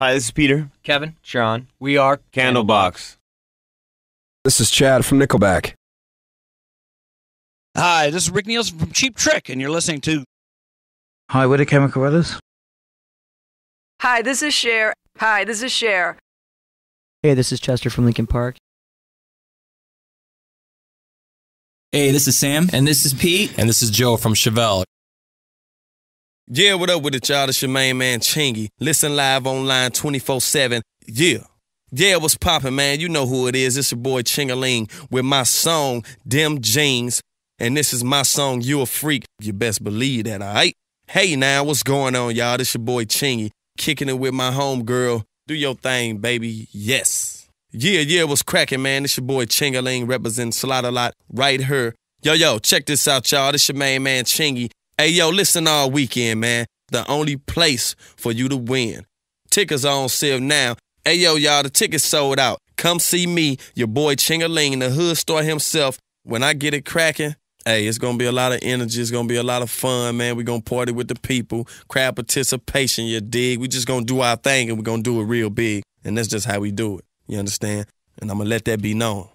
Hi, this is Peter. Kevin. Sean. We are Candlebox. This is Chad from Nickelback. Hi, this is Rick Nielsen from Cheap Trick, and you're listening to. Hi, we're the Chemical Brothers. Hi, this is Cher. Hi, this is Cher. Hey, this is Chester from Lincoln Park. Hey, this is Sam. And this is Pete. And this is Joe from Chevelle. Yeah, what up with it, y'all? It's your main man, Chingy. Listen live online 24 7. Yeah. Yeah, what's poppin', man? You know who it is. It's your boy Chingaling with my song, Dim Jeans. And this is my song, You a Freak. You best believe that, all right? Hey, now, what's going on, y'all? This your boy Chingy, kicking it with my homegirl. Do your thing, baby. Yes. Yeah, yeah, what's crackin', man? It's your boy Chingaling representing Slot a Lot right here. Yo, yo, check this out, y'all. This your main man, Chingy. Hey, yo, listen all weekend, man. The only place for you to win. Tickets are on sale now. Hey, yo, y'all, the tickets sold out. Come see me, your boy Chingaling, the hood star himself. When I get it cracking, hey, it's going to be a lot of energy. It's going to be a lot of fun, man. we going to party with the people. Crowd participation, you dig? we just going to do our thing and we going to do it real big. And that's just how we do it. You understand? And I'm going to let that be known.